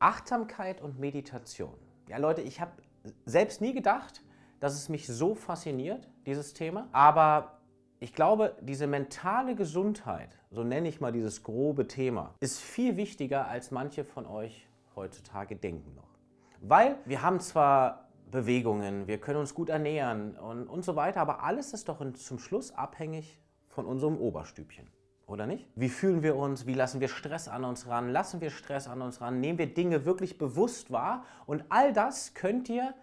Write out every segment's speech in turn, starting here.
Achtsamkeit und Meditation. Ja, Leute, ich habe selbst nie gedacht, dass es mich so fasziniert, dieses Thema. Aber ich glaube, diese mentale Gesundheit, so nenne ich mal dieses grobe Thema, ist viel wichtiger, als manche von euch heutzutage denken noch. Weil wir haben zwar Bewegungen, wir können uns gut ernähren und, und so weiter, aber alles ist doch zum Schluss abhängig von unserem Oberstübchen oder nicht? Wie fühlen wir uns? Wie lassen wir Stress an uns ran? Lassen wir Stress an uns ran? Nehmen wir Dinge wirklich bewusst wahr? Und all das könnt ihr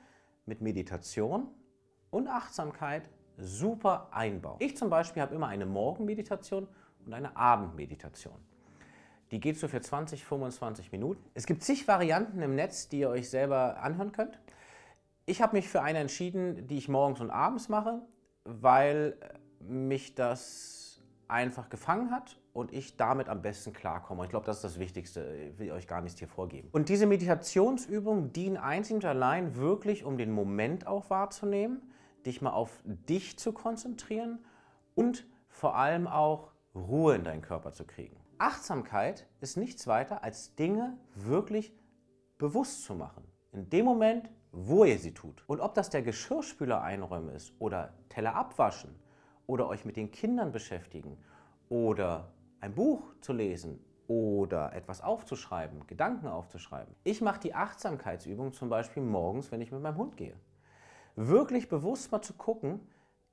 mit Meditation und Achtsamkeit super einbauen. Ich zum Beispiel habe immer eine Morgenmeditation und eine Abendmeditation. Die geht so für 20, 25 Minuten. Es gibt zig Varianten im Netz, die ihr euch selber anhören könnt. Ich habe mich für eine entschieden, die ich morgens und abends mache, weil mich das einfach gefangen hat und ich damit am besten klarkomme. Ich glaube, das ist das Wichtigste. Ich will euch gar nichts hier vorgeben. Und diese Meditationsübungen dienen einzig und allein wirklich, um den Moment auch wahrzunehmen, dich mal auf dich zu konzentrieren und vor allem auch Ruhe in deinen Körper zu kriegen. Achtsamkeit ist nichts weiter als Dinge wirklich bewusst zu machen. In dem Moment, wo ihr sie tut. Und ob das der Geschirrspüler einräumen ist oder Teller abwaschen oder euch mit den Kindern beschäftigen oder ein Buch zu lesen oder etwas aufzuschreiben, Gedanken aufzuschreiben. Ich mache die Achtsamkeitsübung zum Beispiel morgens, wenn ich mit meinem Hund gehe. Wirklich bewusst mal zu gucken,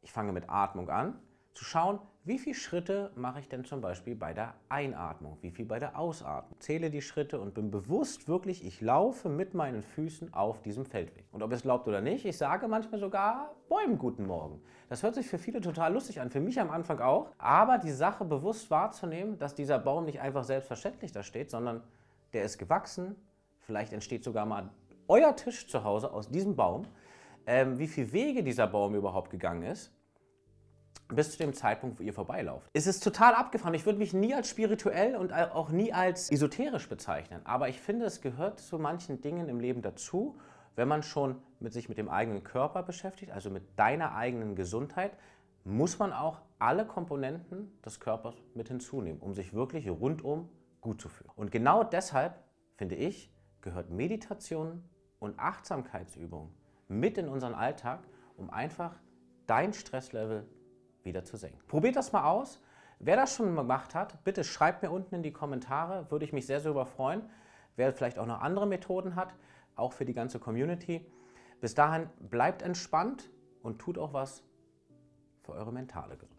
ich fange mit Atmung an, zu schauen, wie viele Schritte mache ich denn zum Beispiel bei der Einatmung, wie viel bei der Ausatmung. Zähle die Schritte und bin bewusst wirklich, ich laufe mit meinen Füßen auf diesem Feldweg. Und ob es glaubt oder nicht, ich sage manchmal sogar Bäumen guten Morgen. Das hört sich für viele total lustig an, für mich am Anfang auch. Aber die Sache bewusst wahrzunehmen, dass dieser Baum nicht einfach selbstverständlich da steht, sondern der ist gewachsen, vielleicht entsteht sogar mal euer Tisch zu Hause aus diesem Baum, ähm, wie viele Wege dieser Baum überhaupt gegangen ist bis zu dem Zeitpunkt, wo ihr vorbeilauft. Es ist total abgefahren. Ich würde mich nie als spirituell und auch nie als esoterisch bezeichnen. Aber ich finde, es gehört zu manchen Dingen im Leben dazu, wenn man schon mit sich mit dem eigenen Körper beschäftigt, also mit deiner eigenen Gesundheit, muss man auch alle Komponenten des Körpers mit hinzunehmen, um sich wirklich rundum gut zu fühlen. Und genau deshalb, finde ich, gehört Meditation und Achtsamkeitsübung mit in unseren Alltag, um einfach dein Stresslevel wieder zu senken. Probiert das mal aus. Wer das schon gemacht hat, bitte schreibt mir unten in die Kommentare, würde ich mich sehr, sehr überfreuen. Wer vielleicht auch noch andere Methoden hat, auch für die ganze Community. Bis dahin bleibt entspannt und tut auch was für eure mentale Gesundheit.